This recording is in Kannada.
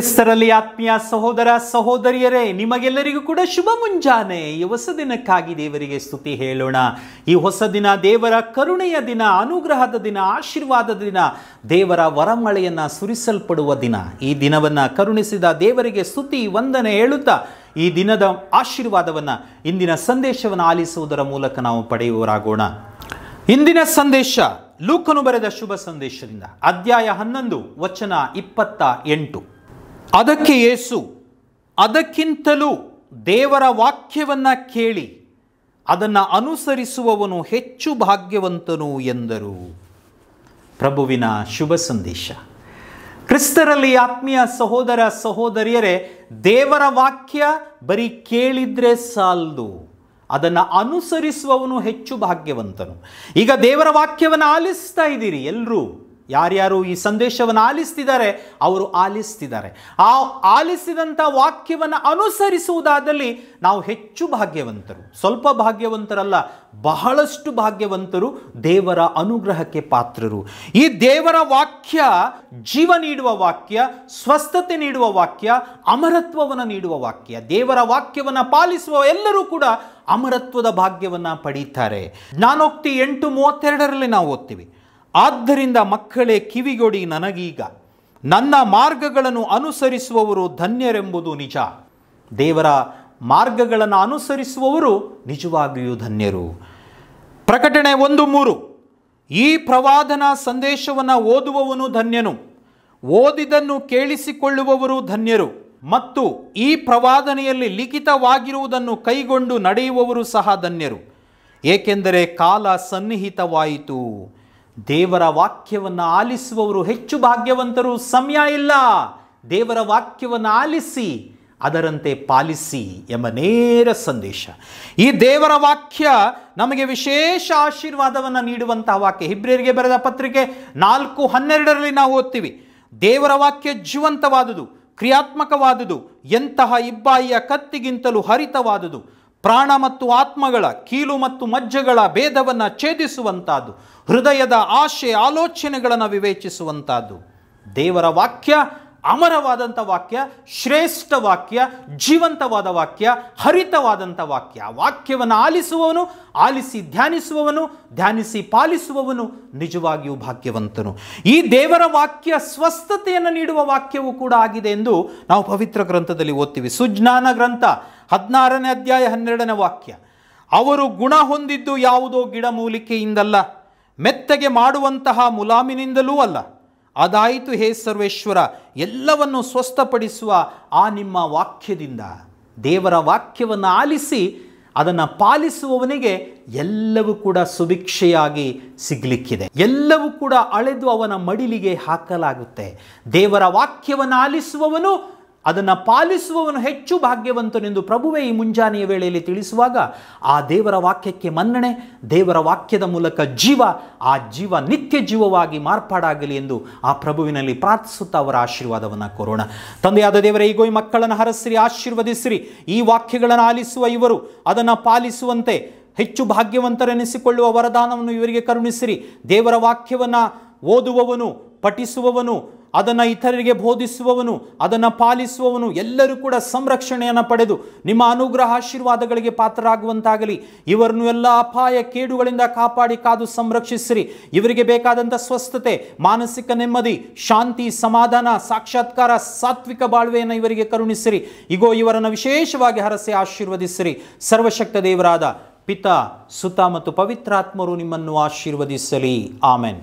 ಕ್ರಿಸ್ತರಲ್ಲಿ ಆತ್ಮೀಯ ಸಹೋದರ ಸಹೋದರಿಯರೇ ನಿಮಗೆಲ್ಲರಿಗೂ ಕೂಡ ಶುಭ ಮುಂಜಾನೆ ಈ ಹೊಸ ದಿನಕ್ಕಾಗಿ ದೇವರಿಗೆ ಸ್ತುತಿ ಹೇಳೋಣ ಈ ಹೊಸ ದಿನ ದೇವರ ಕರುಣೆಯ ದಿನ ಅನುಗ್ರಹದ ದಿನ ಆಶೀರ್ವಾದದ ದಿನ ದೇವರ ವರಮಳೆಯನ್ನು ಸುರಿಸಲ್ಪಡುವ ದಿನ ಈ ದಿನವನ್ನು ಕರುಣಿಸಿದ ದೇವರಿಗೆ ಸ್ತುತಿ ವಂದನೆ ಹೇಳುತ್ತಾ ಈ ದಿನದ ಆಶೀರ್ವಾದವನ್ನು ಇಂದಿನ ಸಂದೇಶವನ್ನು ಆಲಿಸುವುದರ ಮೂಲಕ ನಾವು ಪಡೆಯುವರಾಗೋಣ ಇಂದಿನ ಸಂದೇಶ ಲೂಕನು ಬರೆದ ಶುಭ ಸಂದೇಶದಿಂದ ಅಧ್ಯಾಯ ಹನ್ನೊಂದು ವಚನ ಇಪ್ಪತ್ತ ಎಂಟು ಅದಕ್ಕೆ ಯೇಸು ಅದಕ್ಕಿಂತಲೂ ದೇವರ ವಾಕ್ಯವನ್ನು ಕೇಳಿ ಅದನ್ನು ಅನುಸರಿಸುವವನು ಹೆಚ್ಚು ಭಾಗ್ಯವಂತನು ಎಂದರು ಪ್ರಭುವಿನ ಶುಭ ಸಂದೇಶ ಕ್ರಿಸ್ತರಲ್ಲಿ ಆತ್ಮೀಯ ಸಹೋದರ ಸಹೋದರಿಯರೇ ದೇವರ ವಾಕ್ಯ ಬರೀ ಕೇಳಿದ್ರೆ ಸಾಲದು ಅದನ್ನು ಅನುಸರಿಸುವವನು ಹೆಚ್ಚು ಭಾಗ್ಯವಂತನು ಈಗ ದೇವರ ವಾಕ್ಯವನ್ನು ಆಲಿಸ್ತಾ ಇದ್ದೀರಿ ಎಲ್ಲರೂ ಯಾರ್ಯಾರು ಈ ಸಂದೇಶವನ್ನು ಆಲಿಸ್ತಿದ್ದಾರೆ ಅವರು ಆಲಿಸ್ತಿದ್ದಾರೆ ಆ ಆಲಿಸಿದಂಥ ವಾಕ್ಯವನ್ನು ಅನುಸರಿಸುವುದಾದಲ್ಲಿ ನಾವು ಹೆಚ್ಚು ಭಾಗ್ಯವಂತರು ಸ್ವಲ್ಪ ಭಾಗ್ಯವಂತರಲ್ಲ ಬಹಳಷ್ಟು ಭಾಗ್ಯವಂತರು ದೇವರ ಅನುಗ್ರಹಕ್ಕೆ ಪಾತ್ರರು ಈ ದೇವರ ವಾಕ್ಯ ಜೀವ ನೀಡುವ ವಾಕ್ಯ ಸ್ವಸ್ಥತೆ ನೀಡುವ ವಾಕ್ಯ ಅಮರತ್ವವನ್ನು ನೀಡುವ ವಾಕ್ಯ ದೇವರ ವಾಕ್ಯವನ್ನು ಪಾಲಿಸುವ ಎಲ್ಲರೂ ಕೂಡ ಅಮರತ್ವದ ಭಾಗ್ಯವನ್ನು ಪಡೀತಾರೆ ಜ್ಞಾನೋಕ್ತಿ ಎಂಟು ಮೂವತ್ತೆರಡರಲ್ಲಿ ನಾವು ಓದ್ತೀವಿ ಆದ್ದರಿಂದ ಮಕ್ಕಳೇ ಕಿವಿಗೊಡಿ ನನಗೀಗ ನನ್ನ ಮಾರ್ಗಗಳನ್ನು ಅನುಸರಿಸುವವರು ಧನ್ಯರೆಂಬುದು ನಿಜ ದೇವರ ಮಾರ್ಗಗಳನ್ನು ಅನುಸರಿಸುವವರು ನಿಜವಾಗಿಯೂ ಧನ್ಯರು ಪ್ರಕಟಣೆ ಒಂದು ಮೂರು ಈ ಪ್ರವಾದನ ಸಂದೇಶವನ್ನು ಓದುವವನು ಧನ್ಯನು ಓದಿದನ್ನು ಕೇಳಿಸಿಕೊಳ್ಳುವವರು ಧನ್ಯರು ಮತ್ತು ಈ ಪ್ರವಾದನೆಯಲ್ಲಿ ಲಿಖಿತವಾಗಿರುವುದನ್ನು ಕೈಗೊಂಡು ನಡೆಯುವವರು ಸಹ ಧನ್ಯರು ಏಕೆಂದರೆ ಕಾಲ ಸನ್ನಿಹಿತವಾಯಿತು ದೇವರ ವಾಕ್ಯವನ್ನು ಆಲಿಸುವವರು ಹೆಚ್ಚು ಭಾಗ್ಯವಂತರು ಸಮಯ ಇಲ್ಲ ದೇವರ ವಾಕ್ಯವನ್ನು ಆಲಿಸಿ ಅದರಂತೆ ಪಾಲಿಸಿ ಎಂಬ ನೇರ ಸಂದೇಶ ಈ ದೇವರ ವಾಕ್ಯ ನಮಗೆ ವಿಶೇಷ ಆಶೀರ್ವಾದವನ್ನು ನೀಡುವಂತಹ ವಾಕ್ಯ ಹಿಬ್ರಿಯರಿಗೆ ಬರೆದ ಪತ್ರಿಕೆ ನಾಲ್ಕು ಹನ್ನೆರಡರಲ್ಲಿ ನಾವು ಓದ್ತೀವಿ ದೇವರ ವಾಕ್ಯ ಜೀವಂತವಾದುದು ಕ್ರಿಯಾತ್ಮಕವಾದುದು ಎಂತಹ ಇಬ್ಬಾಯಿಯ ಕತ್ತಿಗಿಂತಲೂ ಹರಿತವಾದುದು ಪ್ರಾಣ ಮತ್ತು ಆತ್ಮಗಳ ಕೀಲು ಮತ್ತು ಮಜ್ಜಗಳ ಭೇದವನ್ನು ಛೇದಿಸುವಂಥದ್ದು ಹೃದಯದ ಆಶೆ ಆಲೋಚನೆಗಳನ್ನು ವಿವೇಚಿಸುವಂತಾದು. ದೇವರ ವಾಕ್ಯ ಅಮರವಾದಂಥ ವಾಕ್ಯ ಶ್ರೇಷ್ಠ ವಾಕ್ಯ ಜೀವಂತವಾದ ವಾಕ್ಯ ಹರಿತವಾದಂಥ ವಾಕ್ಯ ವಾಕ್ಯವನ್ನು ಆಲಿಸುವವನು ಆಲಿಸಿ ಧ್ಯಾನಿಸುವವನು ಧ್ಯಾನಿಸಿ ಪಾಲಿಸುವವನು ನಿಜವಾಗಿಯೂ ಭಾಗ್ಯವಂತನು ಈ ದೇವರ ವಾಕ್ಯ ಸ್ವಸ್ಥತೆಯನ್ನು ನೀಡುವ ವಾಕ್ಯವೂ ಕೂಡ ಆಗಿದೆ ಎಂದು ನಾವು ಪವಿತ್ರ ಗ್ರಂಥದಲ್ಲಿ ಓದ್ತೀವಿ ಸುಜ್ಞಾನ ಗ್ರಂಥ ಹದಿನಾರನೇ ಅಧ್ಯಾಯ ಹನ್ನೆರಡನೇ ವಾಕ್ಯ ಅವರು ಗುಣ ಹೊಂದಿದ್ದು ಯಾವುದೋ ಗಿಡಮೂಲಿಕೆಯಿಂದಲ್ಲ ಮೆತ್ತಗೆ ಮಾಡುವಂತಹ ಮುಲಾಮಿನಿಂದಲೂ ಅಲ್ಲ ಅದಾಯಿತು ಹೇ ಸರ್ವೇಶ್ವರ ಎಲ್ಲವನ್ನು ಸ್ವಸ್ಥಪಡಿಸುವ ಆ ನಿಮ್ಮ ವಾಕ್ಯದಿಂದ ದೇವರ ವಾಕ್ಯವನ್ನು ಆಲಿಸಿ ಅದನ್ನು ಪಾಲಿಸುವವನಿಗೆ ಎಲ್ಲವೂ ಕೂಡ ಸುಭಿಕ್ಷೆಯಾಗಿ ಸಿಗಲಿಕ್ಕಿದೆ ಎಲ್ಲವೂ ಕೂಡ ಅಳೆದು ಅವನ ಮಡಿಲಿಗೆ ಹಾಕಲಾಗುತ್ತೆ ದೇವರ ವಾಕ್ಯವನ್ನು ಆಲಿಸುವವನು ಅದನ್ನು ಪಾಲಿಸುವವನು ಹೆಚ್ಚು ಭಾಗ್ಯವಂತನೆಂದು ಪ್ರಭುವೇ ಈ ಮುಂಜಾನೆಯ ವೇಳೆಯಲ್ಲಿ ತಿಳಿಸುವಾಗ ಆ ದೇವರ ವಾಕ್ಯಕ್ಕೆ ಮನ್ನಣೆ ದೇವರ ವಾಕ್ಯದ ಮೂಲಕ ಜೀವ ಆ ಜೀವ ನಿತ್ಯ ಜೀವವಾಗಿ ಮಾರ್ಪಾಡಾಗಲಿ ಎಂದು ಆ ಪ್ರಭುವಿನಲ್ಲಿ ಪ್ರಾರ್ಥಿಸುತ್ತಾ ಅವರ ಆಶೀರ್ವಾದವನ್ನು ಕೋರೋಣ ತಂದೆಯಾದ ದೇವರ ಈಗೋ ಈ ಮಕ್ಕಳನ್ನು ಹರಸ್ರಿ ಆಶೀರ್ವದಿಸಿರಿ ಈ ವಾಕ್ಯಗಳನ್ನು ಆಲಿಸುವ ಇವರು ಅದನ್ನು ಪಾಲಿಸುವಂತೆ ಹೆಚ್ಚು ಭಾಗ್ಯವಂತರೆನಿಸಿಕೊಳ್ಳುವ ವರದಾನವನ್ನು ಇವರಿಗೆ ಕರುಣಿಸಿರಿ ದೇವರ ವಾಕ್ಯವನ್ನು ಓದುವವನು ಪಠಿಸುವವನು ಅದನ್ನು ಇತರರಿಗೆ ಬೋಧಿಸುವವನು ಅದನ್ನು ಪಾಲಿಸುವವನು ಎಲ್ಲರೂ ಕೂಡ ಸಂರಕ್ಷಣೆಯನ್ನು ಪಡೆದು ನಿಮ್ಮ ಅನುಗ್ರಹ ಆಶೀರ್ವಾದಗಳಿಗೆ ಪಾತ್ರರಾಗುವಂತಾಗಲಿ ಇವರನ್ನು ಎಲ್ಲ ಅಪಾಯ ಕೇಡುಗಳಿಂದ ಕಾಪಾಡಿ ಕಾದು ಸಂರಕ್ಷಿಸಿರಿ ಇವರಿಗೆ ಬೇಕಾದಂಥ ಸ್ವಸ್ಥತೆ ಮಾನಸಿಕ ನೆಮ್ಮದಿ ಶಾಂತಿ ಸಮಾಧಾನ ಸಾಕ್ಷಾತ್ಕಾರ ಸಾತ್ವಿಕ ಬಾಳ್ವೆಯನ್ನು ಇವರಿಗೆ ಕರುಣಿಸಿರಿ ಇಗೋ ಇವರನ್ನು ವಿಶೇಷವಾಗಿ ಹರಸೆ ಆಶೀರ್ವದಿಸಿರಿ ಸರ್ವಶಕ್ತ ದೇವರಾದ ಪಿತ ಸುತ ಮತ್ತು ಪವಿತ್ರಾತ್ಮರು ನಿಮ್ಮನ್ನು ಆಶೀರ್ವದಿಸಲಿ ಆಮೆನ್